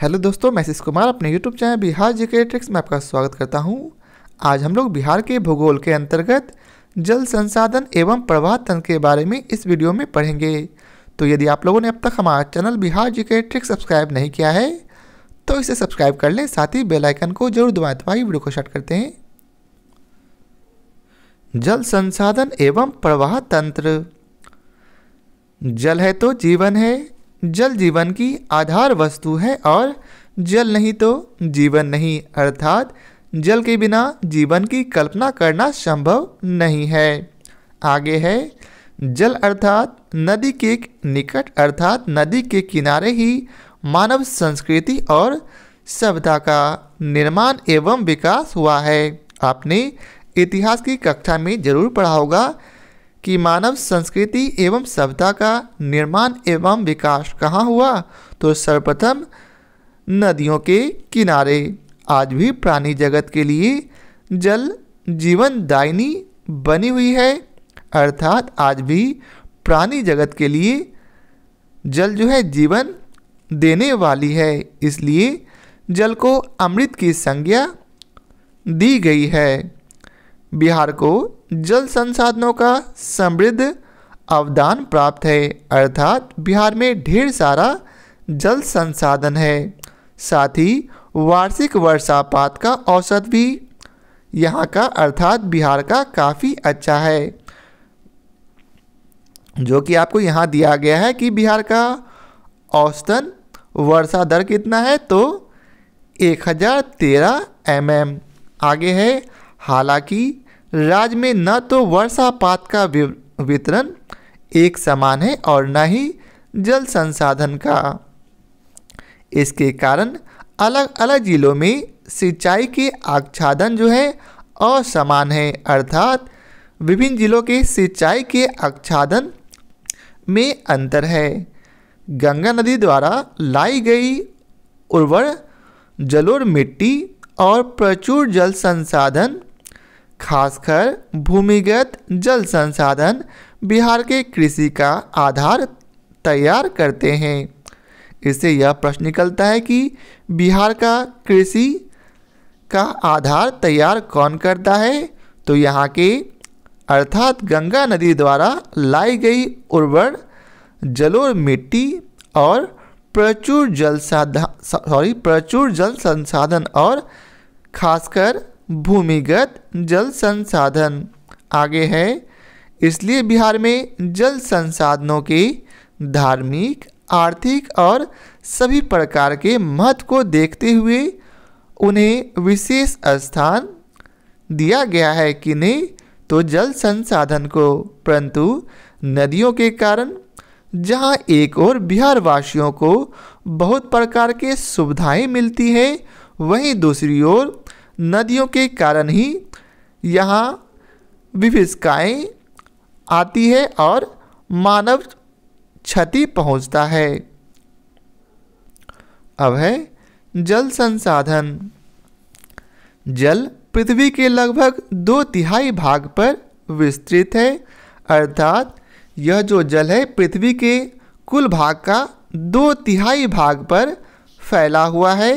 Hello दोस्तों मैं शिश कुमार अपने यूट्यूब चैनल बिहार जी के ट्रिक्स में आपका स्वागत करता हूं आज हम लोग बिहार के भूगोल के अंतर्गत जल संसाधन एवं प्रवाह तंत्र के बारे में इस वीडियो में पढ़ेंगे तो यदि आप लोगों ने अब तक हमारा चैनल बिहार के ट्रिक्स सब्सक्राइब नहीं किया है तो इसे सब्सक्राइब कर लें साथ ही बेलाइकन को जरूर दबाएं तो वीडियो को शॉर्ट करते हैं जल संसाधन एवं प्रवाह तंत्र जल है तो जीवन है जल जीवन की आधार वस्तु है और जल नहीं तो जीवन नहीं अर्थात जल के बिना जीवन की कल्पना करना संभव नहीं है आगे है जल अर्थात नदी के निकट अर्थात नदी के किनारे ही मानव संस्कृति और सभ्यता का निर्माण एवं विकास हुआ है आपने इतिहास की कक्षा में जरूर पढ़ा होगा कि मानव संस्कृति एवं सभ्यता का निर्माण एवं विकास कहाँ हुआ तो सर्वप्रथम नदियों के किनारे आज भी प्राणी जगत के लिए जल जीवन दायिनी बनी हुई है अर्थात आज भी प्राणी जगत के लिए जल जो है जीवन देने वाली है इसलिए जल को अमृत की संज्ञा दी गई है बिहार को जल संसाधनों का समृद्ध अवदान प्राप्त है अर्थात बिहार में ढेर सारा जल संसाधन है साथ ही वार्षिक वर्षापात का औसत भी यहाँ का अर्थात बिहार का काफ़ी अच्छा है जो कि आपको यहाँ दिया गया है कि बिहार का औसतन वर्षा दर कितना है तो 1013 हज़ार mm. आगे है हालांकि राज्य में न तो वर्षापात का वितरण एक समान है और न ही जल संसाधन का इसके कारण अलग अलग ज़िलों में सिंचाई के आच्छादन जो है असमान है अर्थात विभिन्न ज़िलों के सिंचाई के आच्छादन में अंतर है गंगा नदी द्वारा लाई गई उर्वर जलोर मिट्टी और प्रचुर जल संसाधन खासकर भूमिगत जल संसाधन बिहार के कृषि का आधार तैयार करते हैं इससे यह प्रश्न निकलता है कि बिहार का कृषि का आधार तैयार कौन करता है तो यहाँ के अर्थात गंगा नदी द्वारा लाई गई उर्वर जलोर मिट्टी और प्रचुर जल सॉरी प्रचुर जल संसाधन और खासकर भूमिगत जल संसाधन आगे है इसलिए बिहार में जल संसाधनों के धार्मिक आर्थिक और सभी प्रकार के महत्व को देखते हुए उन्हें विशेष स्थान दिया गया है कि नहीं तो जल संसाधन को परंतु नदियों के कारण जहाँ एक और बिहार वासियों को बहुत प्रकार के सुविधाएं मिलती हैं वहीं दूसरी ओर नदियों के कारण ही यहाँ विभिषकाएँ आती है और मानव क्षति पहुँचता है अब है जल संसाधन जल पृथ्वी के लगभग दो तिहाई भाग पर विस्तृत है अर्थात यह जो जल है पृथ्वी के कुल भाग का दो तिहाई भाग पर फैला हुआ है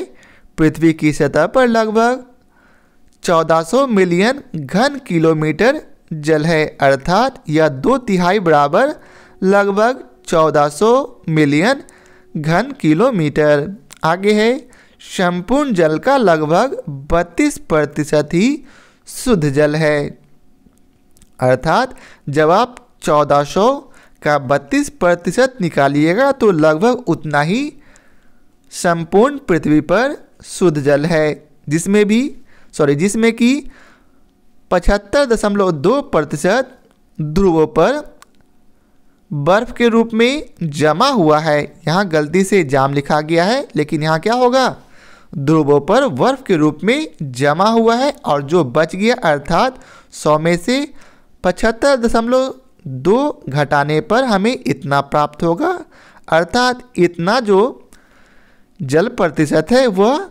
पृथ्वी की सतह पर लगभग 1400 मिलियन घन किलोमीटर जल है अर्थात यह दो तिहाई बराबर लगभग 1400 मिलियन घन किलोमीटर आगे है संपूर्ण जल का लगभग 32 प्रतिशत ही शुद्ध जल है अर्थात जब आप 1400 का 32 प्रतिशत निकालिएगा तो लगभग उतना ही संपूर्ण पृथ्वी पर शुद्ध जल है जिसमें भी सॉरी जिसमें कि पचहत्तर दशमलव दो प्रतिशत ध्रुवों पर बर्फ के रूप में जमा हुआ है यहाँ गलती से जाम लिखा गया है लेकिन यहाँ क्या होगा ध्रुवों पर बर्फ के रूप में जमा हुआ है और जो बच गया अर्थात सौ में से पचहत्तर दशमलव दो घटाने पर हमें इतना प्राप्त होगा अर्थात इतना जो जल प्रतिशत है वह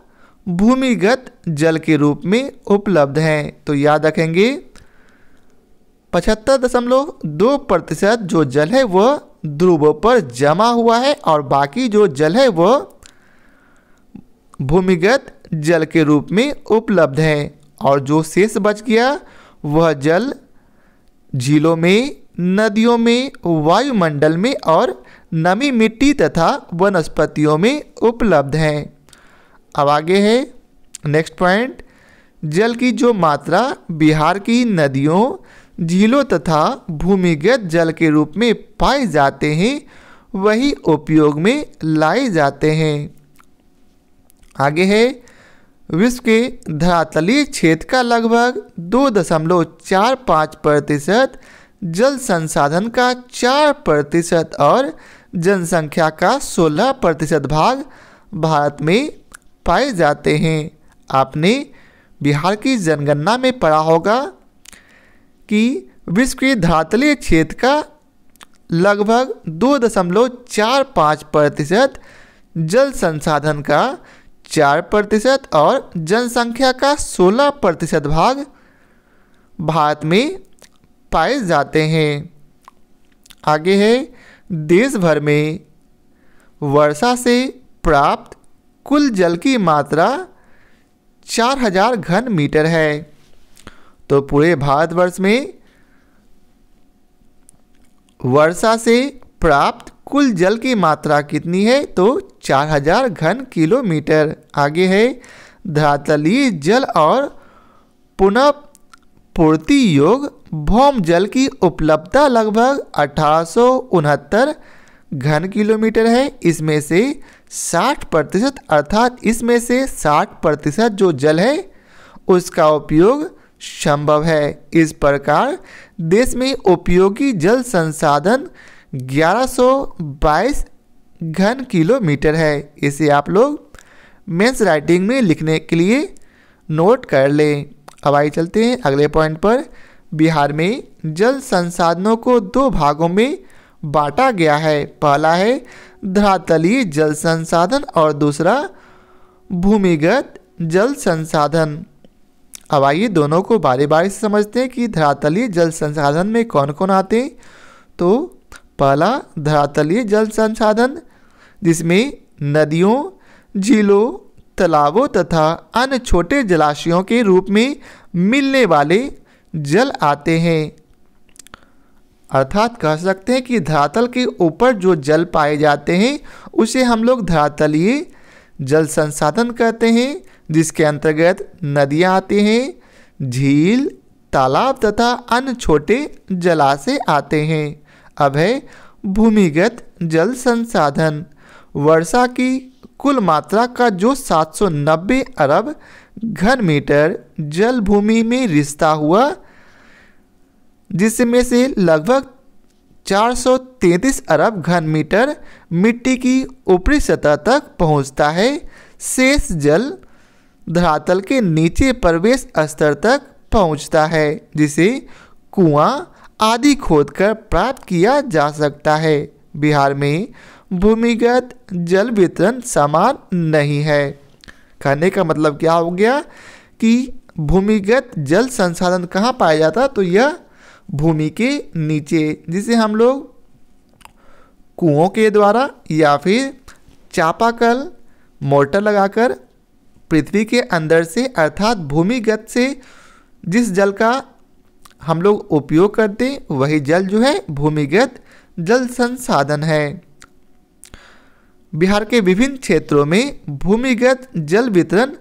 भूमिगत जल के रूप में उपलब्ध हैं तो याद रखेंगे पचहत्तर दशमलव दो प्रतिशत जो जल है वह ध्रुवों पर जमा हुआ है और बाकी जो जल है वह भूमिगत जल के रूप में उपलब्ध है और जो शेष बच गया वह जल झीलों में नदियों में वायुमंडल में और नमी मिट्टी तथा वनस्पतियों में उपलब्ध हैं अब आगे है नेक्स्ट पॉइंट जल की जो मात्रा बिहार की नदियों झीलों तथा भूमिगत जल के रूप में पाए जाते हैं वही उपयोग में लाए जाते हैं आगे है विश्व के धरातलीय क्षेत्र का लगभग दो दशमलव चार पाँच प्रतिशत जल संसाधन का चार प्रतिशत और जनसंख्या का सोलह प्रतिशत भाग भारत में पाए जाते हैं आपने बिहार की जनगणना में पढ़ा होगा कि विश्व के धरातलीय क्षेत्र का लगभग दो दशमलव चार पाँच प्रतिशत जल संसाधन का चार प्रतिशत और जनसंख्या का सोलह प्रतिशत भाग भारत में पाए जाते हैं आगे है देश भर में वर्षा से प्राप्त कुल जल की मात्रा 4000 घन मीटर है तो पूरे भारतवर्ष में वर्षा से प्राप्त कुल जल की मात्रा कितनी है तो 4000 घन किलोमीटर आगे है धरातलीय जल और पुनः पूर्ति योग भौम जल की उपलब्धता लगभग अठारह घन किलोमीटर है इसमें से साठ प्रतिशत अर्थात इसमें से साठ प्रतिशत जो जल है उसका उपयोग संभव है इस प्रकार देश में उपयोगी जल संसाधन 1122 घन किलोमीटर है इसे आप लोग मेंस राइटिंग में लिखने के लिए नोट कर लें अब आइए चलते हैं अगले पॉइंट पर बिहार में जल संसाधनों को दो भागों में बांटा गया है पहला है धरातलीय जल संसाधन और दूसरा भूमिगत जल संसाधन अब आइए दोनों को बारी बारी से समझते हैं कि धरातलीय जल संसाधन में कौन कौन आते हैं तो पहला धरातलीय जल संसाधन जिसमें नदियों झीलों तालाबों तथा अन्य छोटे जलाशयों के रूप में मिलने वाले जल आते हैं अर्थात कह सकते हैं कि धरातल के ऊपर जो जल पाए जाते हैं उसे हम लोग धरातलीय जल संसाधन कहते हैं जिसके अंतर्गत नदियाँ आती हैं झील तालाब तथा अन्य छोटे जलाशय आते हैं अब है भूमिगत जल संसाधन वर्षा की कुल मात्रा का जो 790 अरब घन मीटर जल भूमि में रिश्ता हुआ जिसमें से लगभग 433 अरब घन मीटर मिट्टी की ऊपरी सतह तक पहुंचता है शेष जल धरातल के नीचे प्रवेश स्तर तक पहुंचता है जिसे कुआं आदि खोदकर प्राप्त किया जा सकता है बिहार में भूमिगत जल वितरण समान नहीं है कहने का मतलब क्या हो गया कि भूमिगत जल संसाधन कहाँ पाया जाता तो यह भूमि के नीचे जिसे हम लोग कुओं के द्वारा या फिर चापाकल मोटर लगाकर पृथ्वी के अंदर से अर्थात भूमिगत से जिस जल का हम लोग उपयोग करते वही जल जो है भूमिगत जल संसाधन है बिहार के विभिन्न क्षेत्रों में भूमिगत जल वितरण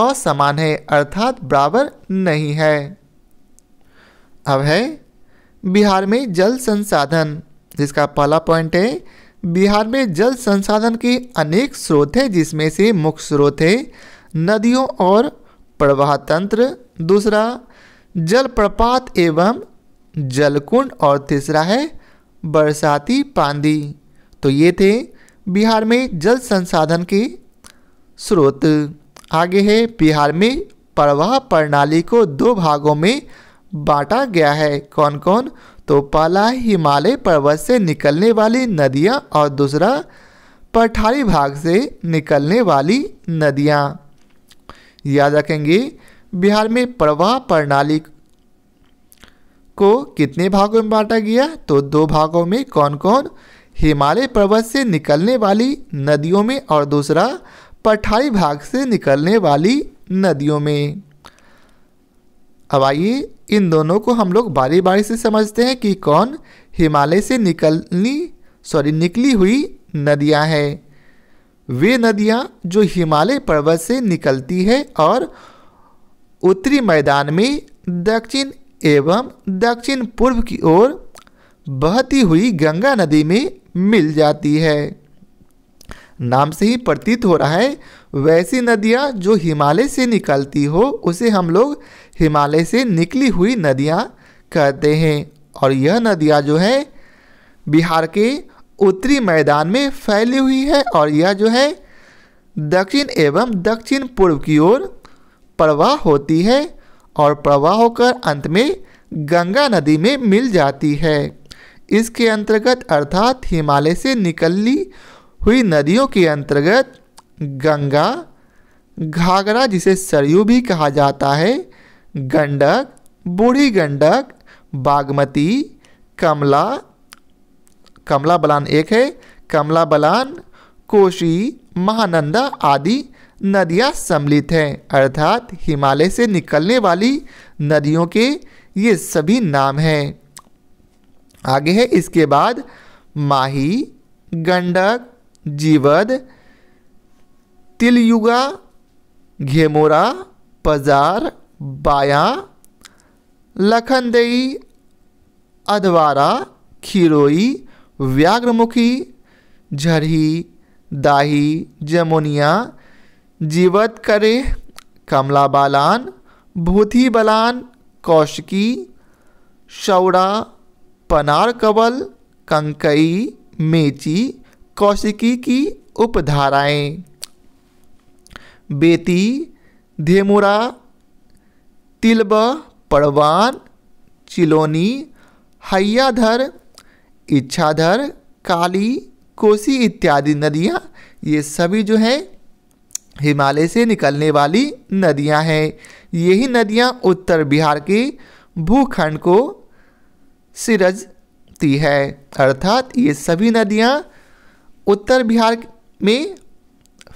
असमान है अर्थात बराबर नहीं है अब है बिहार में जल संसाधन जिसका पहला पॉइंट है बिहार में जल संसाधन के अनेक स्रोत हैं जिसमें से मुख्य स्रोत है नदियों और प्रवाह तंत्र दूसरा जल प्रपात एवं जलकुंड और तीसरा है बरसाती पांदी तो ये थे बिहार में जल संसाधन के स्रोत आगे है बिहार में प्रवाह प्रणाली को दो भागों में बांटा गया है कौन कौन तो पहला हिमालय पर्वत से निकलने वाली नदियाँ और दूसरा पठारी भाग से निकलने वाली नदियाँ याद रखेंगे बिहार में प्रवाह प्रणाली को कितने भागों में बांटा गया तो दो भागों में कौन कौन हिमालय पर्वत से निकलने वाली नदियों में और दूसरा पठारी भाग से निकलने वाली नदियों में अब आइए इन दोनों को हम लोग बारी बारी से समझते हैं कि कौन हिमालय से निकलनी सॉरी निकली हुई नदियां हैं वे नदियां जो हिमालय पर्वत से निकलती है और उत्तरी मैदान में दक्षिण एवं दक्षिण पूर्व की ओर बहती हुई गंगा नदी में मिल जाती है नाम से ही प्रतीत हो रहा है वैसी नदियाँ जो हिमालय से निकलती हो उसे हम लोग हिमालय से निकली हुई नदियाँ कहते हैं और यह नदियाँ जो है बिहार के उत्तरी मैदान में फैली हुई है और यह जो है दक्षिण एवं दक्षिण पूर्व की ओर प्रवाह होती है और प्रवाह होकर अंत में गंगा नदी में मिल जाती है इसके अंतर्गत अर्थात हिमालय से निकली हुई नदियों के अंतर्गत गंगा घाघरा जिसे सरयू भी कहा जाता है गंडक बूढ़ी गंडक बागमती कमला कमला बलान एक है कमला बलान कोशी महानंदा आदि नदियाँ सम्मिलित हैं अर्थात हिमालय से निकलने वाली नदियों के ये सभी नाम हैं आगे है इसके बाद माही गंडक जीवद तिलयुगा घेमोरा पजार बाया लखनदेई अधवारा खिरोई व्याघ्रमुखी झरही दाही जमुनिया जीवत करे कमला बालान भूथी बलान कौशिकी शौरा पनार कवल कंकई मेची कौशिकी की उपधाराएं बेती धेमुरा तिलब परवान चिलोनी हैयाधर इच्छाधर काली कोसी इत्यादि नदियाँ ये सभी जो है हिमालय से निकलने वाली नदियाँ हैं यही नदियाँ उत्तर बिहार के भूखंड को सिरजती है अर्थात ये सभी नदियाँ उत्तर बिहार में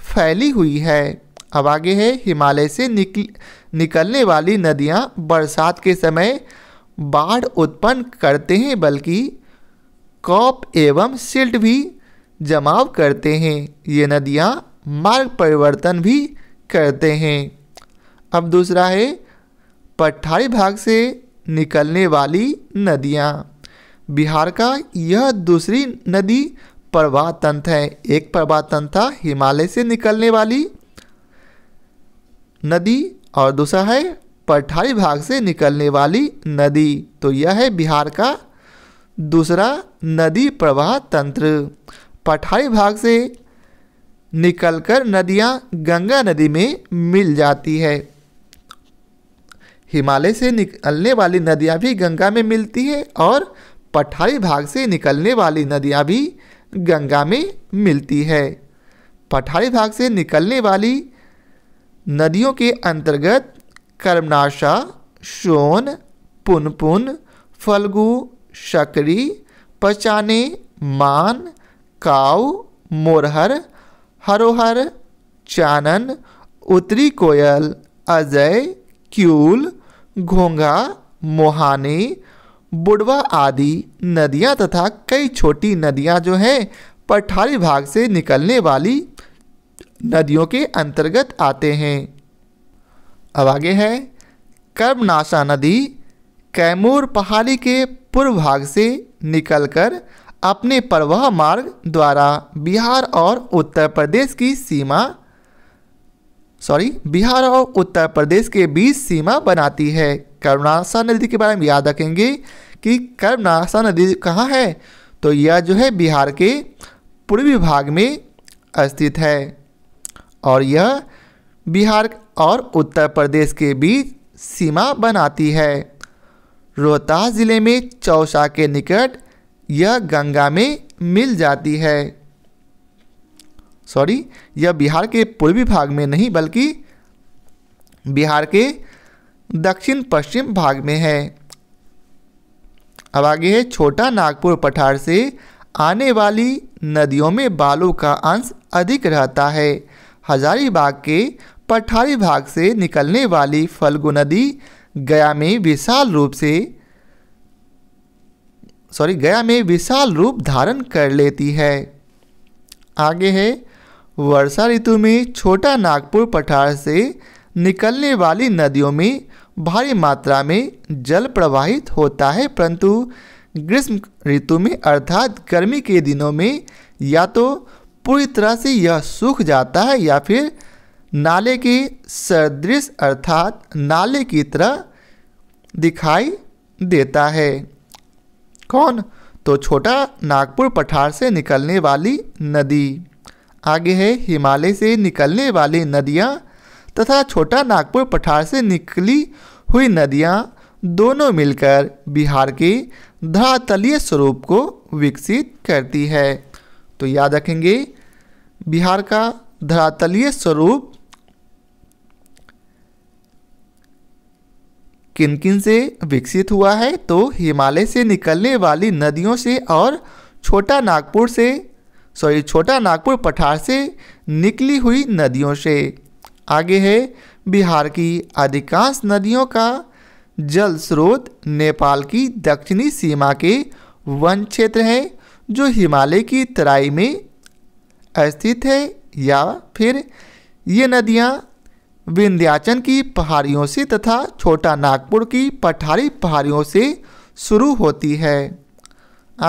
फैली हुई है अब आगे है हिमालय से निकल निकलने वाली नदियाँ बरसात के समय बाढ़ उत्पन्न करते हैं बल्कि कॉप एवं सिल्ट भी जमाव करते हैं ये नदियाँ मार्ग परिवर्तन भी करते हैं अब दूसरा है पठारी भाग से निकलने वाली नदियाँ बिहार का यह दूसरी नदी प्रवाह तंत्र है एक प्रवाह तंत्र था हिमालय से निकलने वाली नदी और दूसरा है पठारी भाग से निकलने वाली नदी तो यह है बिहार का दूसरा नदी प्रवाह तंत्र पठारी भाग से निकलकर नदियाँ गंगा नदी में मिल जाती है हिमालय से निकलने वाली नदियाँ भी गंगा में मिलती है और पठारी भाग से निकलने वाली नदियाँ भी गंगा में मिलती है पठारी भाग से निकलने वाली नदियों के अंतर्गत कर्मनाशा शोन पुनपुन फलगु शकरी पचाने मान काउ मोरहर हरोहर चानन उत्तरी कोयल अजय क्यूल घोंघा मोहाने बुडवा आदि नदियाँ तथा कई छोटी नदियाँ जो हैं पठारी भाग से निकलने वाली नदियों के अंतर्गत आते हैं अब आगे है कर्मनाशा नदी कैमूर पहाड़ी के पूर्व भाग से निकलकर अपने प्रवाह मार्ग द्वारा बिहार और उत्तर प्रदेश की सीमा सॉरी बिहार और उत्तर प्रदेश के बीच सीमा बनाती है कर्मनाशा नदी के बारे में याद रखेंगे कि कर्मनाशा नदी कहाँ है तो यह जो है बिहार के पूर्वी भाग में स्थित है और यह बिहार और उत्तर प्रदेश के बीच सीमा बनाती है रोहतास ज़िले में चौसा के निकट यह गंगा में मिल जाती है सॉरी यह बिहार के पूर्वी भाग में नहीं बल्कि बिहार के दक्षिण पश्चिम भाग में है अब आगे है छोटा नागपुर पठार से आने वाली नदियों में बालू का अंश अधिक रहता है हजारीबाग के पठारी भाग से निकलने वाली फल्गु नदी गया में विशाल रूप से सॉरी गया में विशाल रूप धारण कर लेती है आगे है वर्षा ऋतु में छोटा नागपुर पठार से निकलने वाली नदियों में भारी मात्रा में जल प्रवाहित होता है परंतु ग्रीष्म ऋतु में अर्थात गर्मी के दिनों में या तो पूरी तरह से यह सूख जाता है या फिर नाले की सदृश अर्थात नाले की तरह दिखाई देता है कौन तो छोटा नागपुर पठार से निकलने वाली नदी आगे है हिमालय से निकलने वाली नदियाँ तथा छोटा नागपुर पठार से निकली हुई नदियाँ दोनों मिलकर बिहार के धरातलीय स्वरूप को विकसित करती है तो याद रखेंगे बिहार का धरातलीय स्वरूप किन किन से विकसित हुआ है तो हिमालय से निकलने वाली नदियों से और छोटा नागपुर से सॉरी छोटा नागपुर पठार से निकली हुई नदियों से आगे है बिहार की अधिकांश नदियों का जल स्रोत नेपाल की दक्षिणी सीमा के वन क्षेत्र है जो हिमालय की तराई में स्थित है या फिर ये नदियाँ विंध्याचल की पहाड़ियों से तथा छोटा नागपुर की पठारी पहाड़ियों से शुरू होती है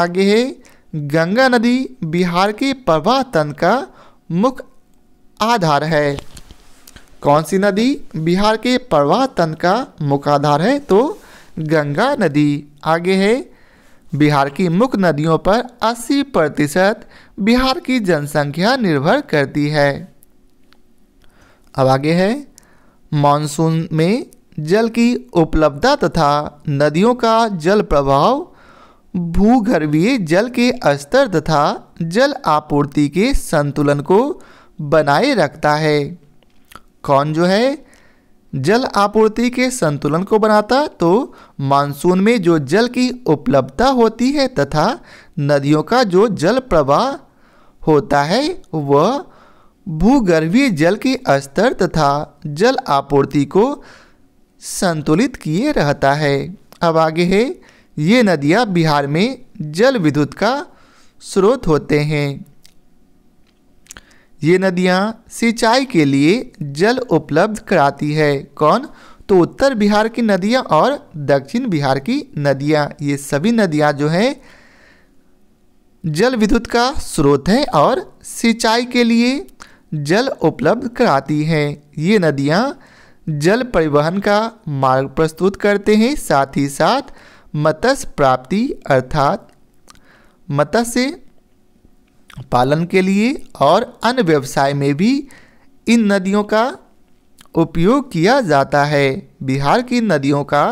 आगे है गंगा नदी बिहार के प्रवाह तंत्र का मुख्य आधार है कौन सी नदी बिहार के प्रवाह तंत्र का मुख्य आधार है तो गंगा नदी आगे है बिहार की मुख्य नदियों पर 80 प्रतिशत बिहार की जनसंख्या निर्भर करती है अब आगे है मानसून में जल की उपलब्धता तथा नदियों का जल प्रभाव भूगर्भीय जल के स्तर तथा जल आपूर्ति के संतुलन को बनाए रखता है कौन जो है जल आपूर्ति के संतुलन को बनाता तो मानसून में जो जल की उपलब्धता होती है तथा नदियों का जो जल प्रवाह होता है वह भूगर्भीय जल के स्तर तथा जल आपूर्ति को संतुलित किए रहता है अब आगे है ये नदियाँ बिहार में जल विद्युत का स्रोत होते हैं ये नदियाँ सिंचाई के लिए जल उपलब्ध कराती है कौन तो उत्तर बिहार की नदियाँ और दक्षिण बिहार की नदियाँ ये सभी नदियाँ जो हैं जल विद्युत का स्रोत है और सिंचाई के लिए जल उपलब्ध कराती हैं ये नदियाँ जल परिवहन का मार्ग प्रस्तुत करते हैं साथ ही साथ मत्स्य प्राप्ति अर्थात मत्स्य पालन के लिए और अन्य व्यवसाय में भी इन नदियों का उपयोग किया जाता है बिहार की नदियों का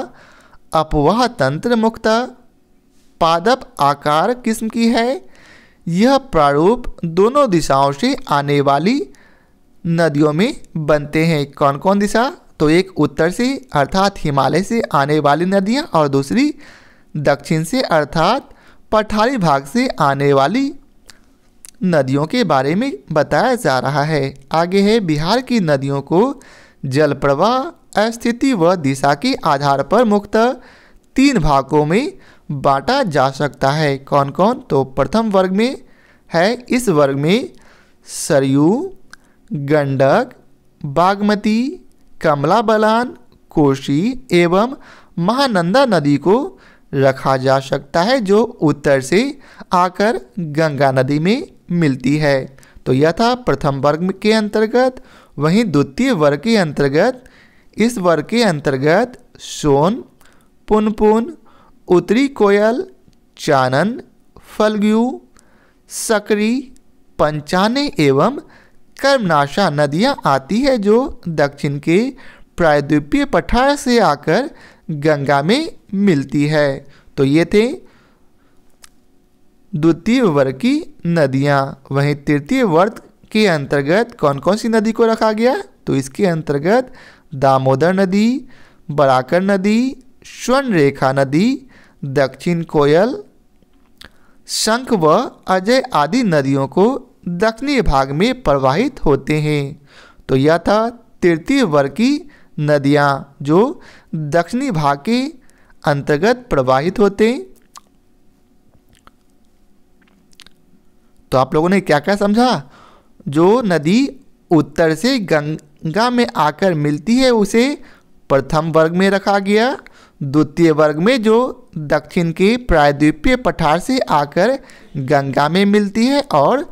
अपवाह तंत्र मुक्त पादप आकार किस्म की है यह प्रारूप दोनों दिशाओं से आने वाली नदियों में बनते हैं कौन कौन दिशा तो एक उत्तर से अर्थात हिमालय से आने वाली नदियाँ और दूसरी दक्षिण से अर्थात पठारी भाग से आने वाली नदियों के बारे में बताया जा रहा है आगे है बिहार की नदियों को जल प्रवाह स्थिति व दिशा के आधार पर मुक्त तीन भागों में बांटा जा सकता है कौन कौन तो प्रथम वर्ग में है इस वर्ग में सरयू गंडक बागमती कमला बलान कोशी एवं महानंदा नदी को रखा जा सकता है जो उत्तर से आकर गंगा नदी में मिलती है तो यह था प्रथम वर्ग के अंतर्गत वहीं द्वितीय वर्ग के अंतर्गत इस वर्ग के अंतर्गत सोन पुनपुन उत्तरी कोयल चानन फलग्यू सकरी पंचाने एवं कर्मनाशा नदियाँ आती है जो दक्षिण के प्रायद्वीपीय पठार से आकर गंगा में मिलती है तो ये थे द्वितीय वर्ग की नदियाँ वहीं तृतीय वर्ग के अंतर्गत कौन कौन सी नदी को रखा गया तो इसके अंतर्गत दामोदर नदी बराकर नदी स्वर्णरेखा नदी दक्षिण कोयल शंख व अजय आदि नदियों को दक्षिणी भाग में प्रवाहित होते हैं तो यह था तृतीय वर्ग की नदियाँ जो दक्षिणी भाग के अंतर्गत प्रवाहित होते हैं तो आप लोगों ने क्या क्या समझा जो नदी उत्तर से गंगा में आकर मिलती है उसे प्रथम वर्ग में रखा गया द्वितीय वर्ग में जो दक्षिण के प्रायद्वीपीय पठार से आकर गंगा में मिलती है और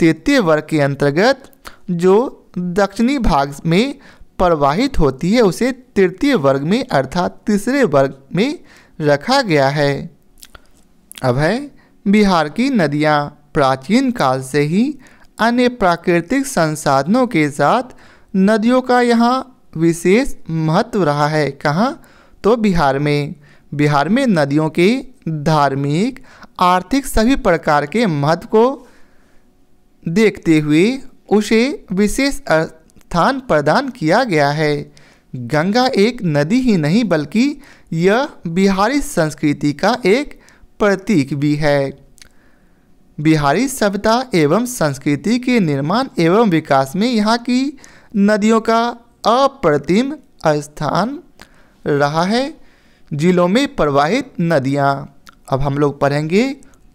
तृतीय वर्ग के अंतर्गत जो दक्षिणी भाग में प्रवाहित होती है उसे तृतीय वर्ग में अर्थात तीसरे वर्ग में रखा गया है अब है बिहार की नदियाँ प्राचीन काल से ही अन्य प्राकृतिक संसाधनों के साथ नदियों का यहाँ विशेष महत्व रहा है कहाँ तो बिहार में बिहार में नदियों के धार्मिक आर्थिक सभी प्रकार के महत्व को देखते हुए उसे विशेष स्थान प्रदान किया गया है गंगा एक नदी ही नहीं बल्कि यह बिहारी संस्कृति का एक प्रतीक भी है बिहारी सभ्यता एवं संस्कृति के निर्माण एवं विकास में यहाँ की नदियों का अप्रतिम स्थान रहा है जिलों में प्रवाहित नदियाँ अब हम लोग पढ़ेंगे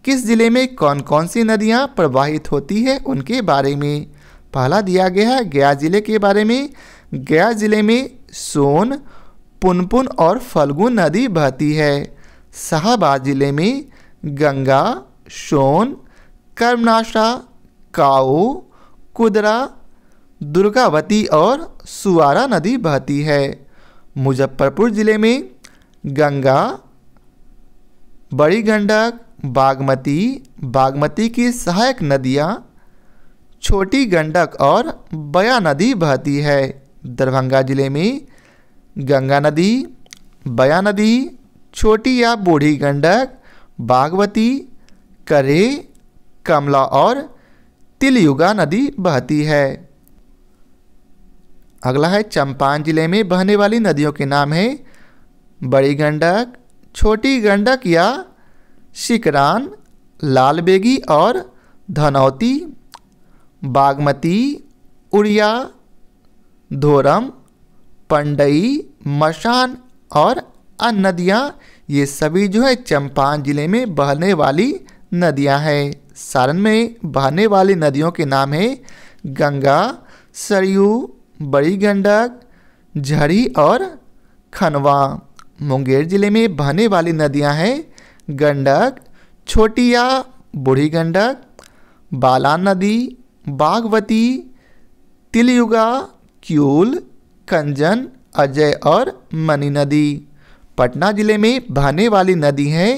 किस ज़िले में कौन कौन सी नदियाँ प्रवाहित होती है उनके बारे में पहला दिया गया है गया ज़िले के बारे में गया ज़िले में सोन पुनपुन और फल्गु नदी बहती है शाहबाद ज़िले में गंगा सोन कर्मनाशा काओ कुदरा दुर्गावती और सुवारा नदी बहती है मुजफ्फरपुर ज़िले में गंगा बड़ी गंडक बागमती बागमती की सहायक नदियाँ छोटी गंडक और बया नदी बहती है दरभंगा ज़िले में गंगा नदी बया नदी छोटी या बूढ़ी गंडक बागवती करे कमला और तिलयुगा नदी बहती है अगला है चंपान जिले में बहने वाली नदियों के नाम है बड़ी गंडक छोटी गंडक या शिकरान लाल बेगी और धनौती बागमती उड़िया धोरम पंडई मशान और अन्य नदियाँ ये सभी जो है चंपान जिले में बहने वाली नदियाँ हैं सारण में बहने वाली नदियों के नाम है गंगा सरयू बड़ी गंडक झड़ी और खनवा मुंगेर जिले में बहने वाली नदियां हैं गंडक छोटिया बूढ़ी गंडक बालान नदी बागवती तिलयुगा क्यूल कंजन अजय और मनी नदी पटना जिले में बहने वाली नदी हैं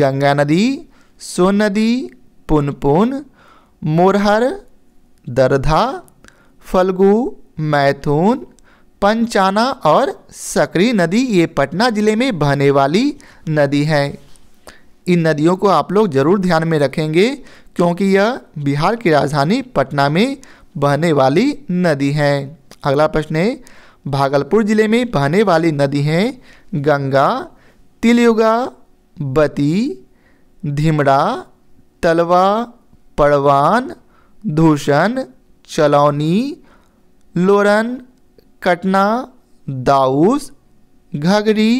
गंगा नदी सोन नदी पुनपुन मुरहर दरधा फलगू मैथुन पंचाना और सकरी नदी ये पटना ज़िले में बहने वाली नदी है इन नदियों को आप लोग ज़रूर ध्यान में रखेंगे क्योंकि यह बिहार की राजधानी पटना में बहने वाली नदी है अगला प्रश्न है भागलपुर ज़िले में बहने वाली नदी हैं गंगा तिलयुगा बती धीमड़ा तलवा पड़वान धूषण चलौनी लोरन कटना दाऊस घगरी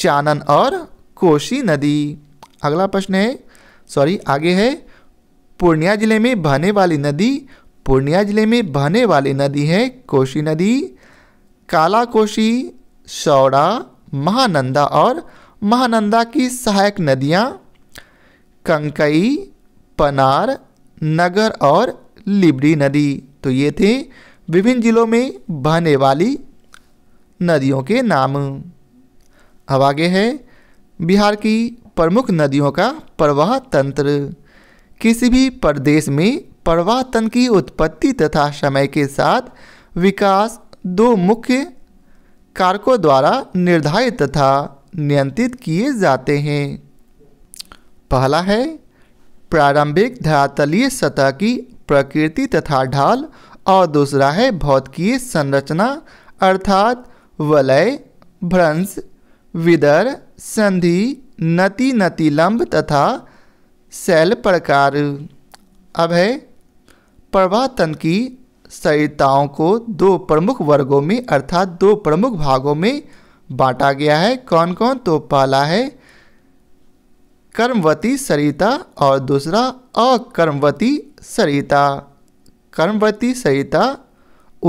चानन और कोशी नदी अगला प्रश्न है सॉरी आगे है पूर्णिया जिले में बहने वाली नदी पूर्णिया जिले में बहने वाली नदी है कोशी नदी काला कोशी सौड़ा महानंदा और महानंदा की सहायक नदियाँ कंकई पनार नगर और लिबड़ी नदी तो ये थे विभिन्न जिलों में बहने वाली नदियों के नाम अब आगे है बिहार की प्रमुख नदियों का प्रवाह तंत्र किसी भी प्रदेश में प्रवाह तंत्र की उत्पत्ति तथा समय के साथ विकास दो मुख्य कारकों द्वारा निर्धारित तथा नियंत्रित किए जाते हैं पहला है प्रारंभिक धरातलीय सतह की प्रकृति तथा ढाल और दूसरा है भौतिकीय संरचना अर्थात वलय भ्रंश विदर संधि नति लंब तथा शैल प्रकार अब है प्रवातन की सरिताओं को दो प्रमुख वर्गों में अर्थात दो प्रमुख भागों में बांटा गया है कौन कौन तो पहला है कर्मवती सरिता और दूसरा अकर्मवती सरिता कर्मवती सरिता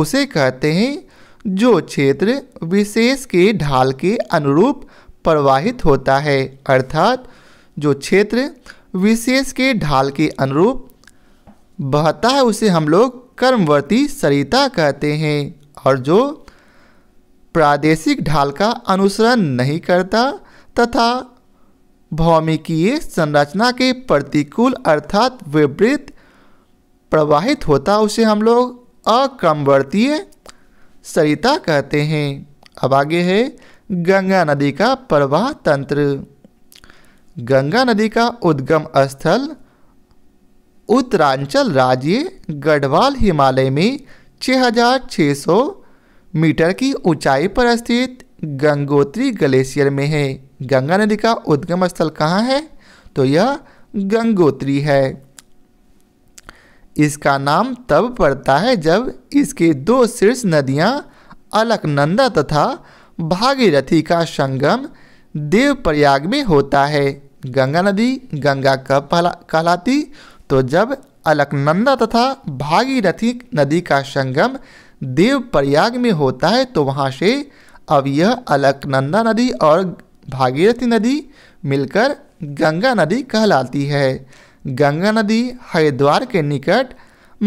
उसे कहते हैं जो क्षेत्र विशेष के ढाल के अनुरूप प्रवाहित होता है अर्थात जो क्षेत्र विशेष के ढाल के अनुरूप बहता है उसे हम लोग कर्मवर्ती सरिता कहते हैं और जो प्रादेशिक ढाल का अनुसरण नहीं करता तथा भौमिकीय संरचना के प्रतिकूल अर्थात विपरीत प्रवाहित होता उसे हम लोग अक्रमवर्तीय सरिता कहते हैं अब आगे है गंगा नदी का प्रवाह तंत्र गंगा नदी का उद्गम स्थल उत्तरांचल राज्य गढ़वाल हिमालय में 6,600 मीटर की ऊंचाई पर स्थित गंगोत्री ग्लेशियर में है गंगा नदी का उद्गम स्थल कहाँ है तो यह गंगोत्री है इसका नाम तब पड़ता है जब इसके दो शीर्ष नदियाँ अलकनंदा तथा भागीरथी का संगम देवप्रयाग में होता है गंगा नदी गंगा कब कहलाती तो जब अलकनंदा तथा भागीरथी नदी का संगम देवप्रयाग में होता है तो वहाँ से अब यह अलकनंदा नदी और भागीरथी नदी मिलकर गंगा नदी कहलाती है गंगा नदी हरिद्वार के निकट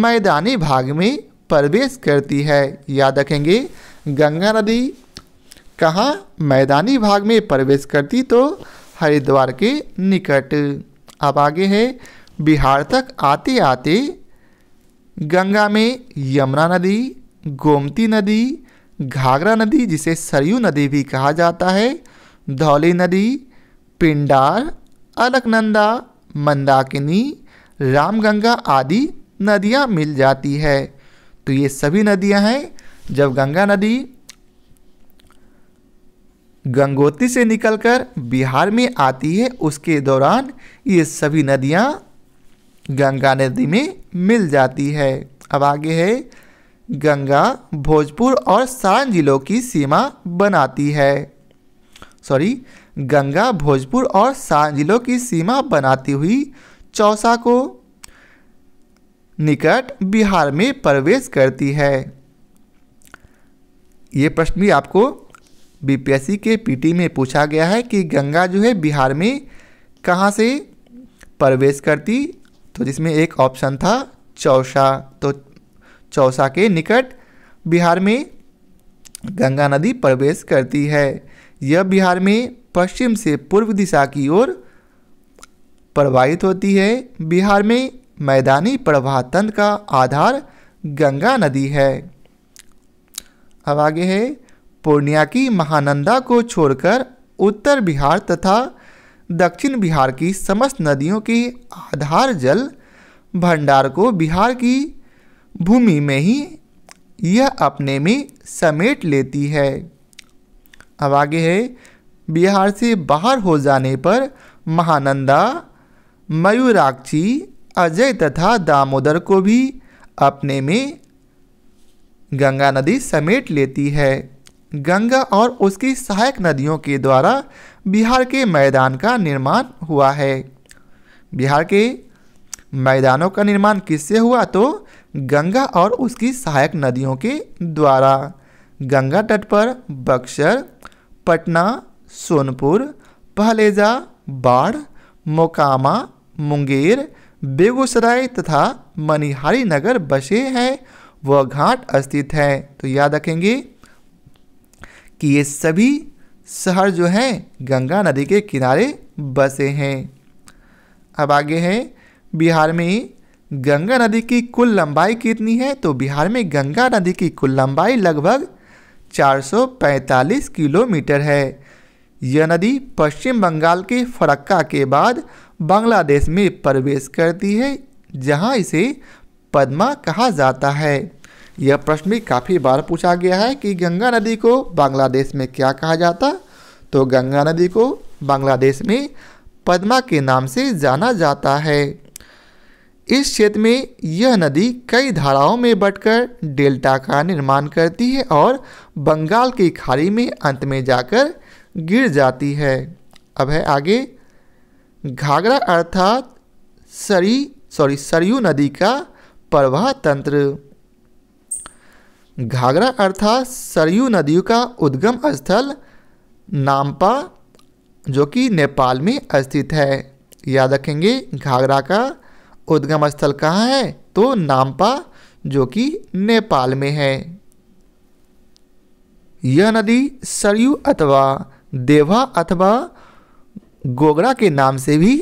मैदानी भाग में प्रवेश करती है याद रखेंगे गंगा नदी कहाँ मैदानी भाग में प्रवेश करती तो हरिद्वार के निकट अब आगे है बिहार तक आते आते गंगा में यमुना नदी गोमती नदी घाघरा नदी जिसे सरयू नदी भी कहा जाता है धौली नदी पिंडार अलकनंदा मंदाकिनी रामगंगा आदि नदियाँ मिल जाती है तो ये सभी नदियाँ हैं जब गंगा नदी गंगोत्री से निकलकर बिहार में आती है उसके दौरान ये सभी नदियाँ गंगा नदी में मिल जाती है अब आगे है गंगा भोजपुर और सारण जिलों की सीमा बनाती है सॉरी गंगा भोजपुर और सान जिलों की सीमा बनाती हुई चौसा को निकट बिहार में प्रवेश करती है ये प्रश्न भी आपको बीपीएससी के पीटी में पूछा गया है कि गंगा जो है बिहार में कहाँ से प्रवेश करती तो जिसमें एक ऑप्शन था चौसा तो चौसा के निकट बिहार में गंगा नदी प्रवेश करती है यह बिहार में पश्चिम से पूर्व दिशा की ओर प्रवाहित होती है बिहार में मैदानी प्रवाह तंत्र का आधार गंगा नदी है अब आगे है पूर्णिया की महानंदा को छोड़कर उत्तर बिहार तथा दक्षिण बिहार की समस्त नदियों के आधार जल भंडार को बिहार की भूमि में ही यह अपने में समेट लेती है अब आगे है बिहार से बाहर हो जाने पर महानंदा मयूराक्षी अजय तथा दामोदर को भी अपने में गंगा नदी समेट लेती है गंगा और उसकी सहायक नदियों के द्वारा बिहार के मैदान का निर्माण हुआ है बिहार के मैदानों का निर्माण किससे हुआ तो गंगा और उसकी सहायक नदियों के द्वारा गंगा तट पर बक्सर पटना सोनपुर पहलेजा बाढ़ मोकामा मुंगेर बेगूसराय तथा मनिहारी नगर बसे हैं वह घाट स्थित हैं तो याद रखेंगे कि ये सभी शहर जो हैं गंगा नदी के किनारे बसे हैं अब आगे हैं बिहार में गंगा नदी की कुल लंबाई कितनी है तो बिहार में गंगा नदी की कुल लंबाई लगभग 445 किलोमीटर है यह नदी पश्चिम बंगाल के फरक्का के बाद बांग्लादेश में प्रवेश करती है जहां इसे पद्मा कहा जाता है यह प्रश्न भी काफ़ी बार पूछा गया है कि गंगा नदी को बांग्लादेश में क्या कहा जाता तो गंगा नदी को बांग्लादेश में पद्मा के नाम से जाना जाता है इस क्षेत्र में यह नदी कई धाराओं में बटकर डेल्टा का निर्माण करती है और बंगाल की खाड़ी में अंत में जाकर गिर जाती है अब है आगे घाघरा अर्थात सरी सॉरी सरयू नदी का प्रवाह तंत्र घाघरा अर्थात सरयू नदी का उद्गम स्थल नामपा जो कि नेपाल में स्थित है याद रखेंगे घाघरा का उद्गम स्थल कहाँ है तो नामपा जो कि नेपाल में है यह नदी सरयू अथवा देवा अथवा गोगरा के नाम से भी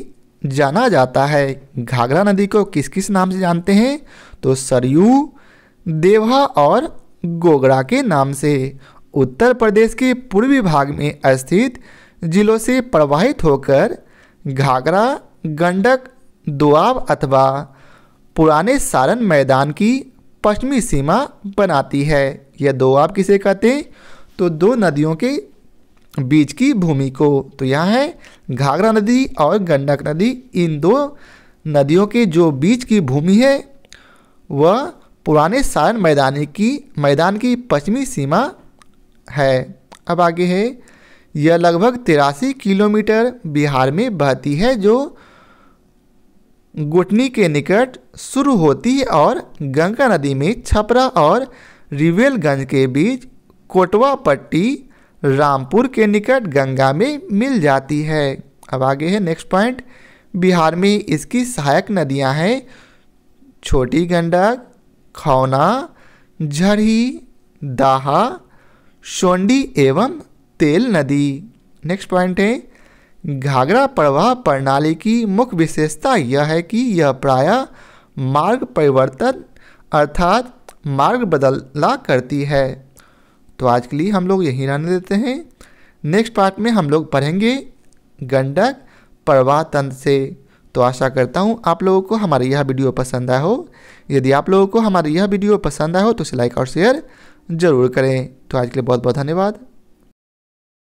जाना जाता है घाघरा नदी को किस किस नाम से जानते हैं तो सरयू देवा और गोगरा के नाम से उत्तर प्रदेश के पूर्वी भाग में स्थित जिलों से प्रवाहित होकर घाघरा गंडक दुआब अथवा पुराने सारण मैदान की पश्चिमी सीमा बनाती है यह दोआब किसे कहते हैं तो दो नदियों के बीच की भूमि को तो यहाँ है घाघरा नदी और गंडक नदी इन दो नदियों के जो बीच की भूमि है वह पुराने सारण मैदानी की मैदान की पश्चिमी सीमा है अब आगे है यह लगभग तिरासी किलोमीटर बिहार में बहती है जो गुटनी के निकट शुरू होती है और गंगा नदी में छपरा और रिवेलगंज के बीच कोटवा पट्टी रामपुर के निकट गंगा में मिल जाती है अब आगे है नेक्स्ट पॉइंट बिहार में इसकी सहायक नदियां हैं छोटी गंडक खौना झरही दाहा सोंडी एवं तेल नदी नेक्स्ट पॉइंट है घाघरा प्रवाह प्रणाली की मुख्य विशेषता यह है कि यह प्रायः मार्ग परिवर्तन अर्थात मार्ग बदला करती है तो आज के लिए हम लोग यहीं रहने देते हैं नेक्स्ट पार्ट में हम लोग पढ़ेंगे गंडक प्रवाह तंत्र से तो आशा करता हूँ आप लोगों को हमारी यह वीडियो पसंद आया हो यदि आप लोगों को हमारी यह वीडियो पसंद आया हो तो इसे लाइक और शेयर ज़रूर करें तो आज के लिए बहुत बहुत धन्यवाद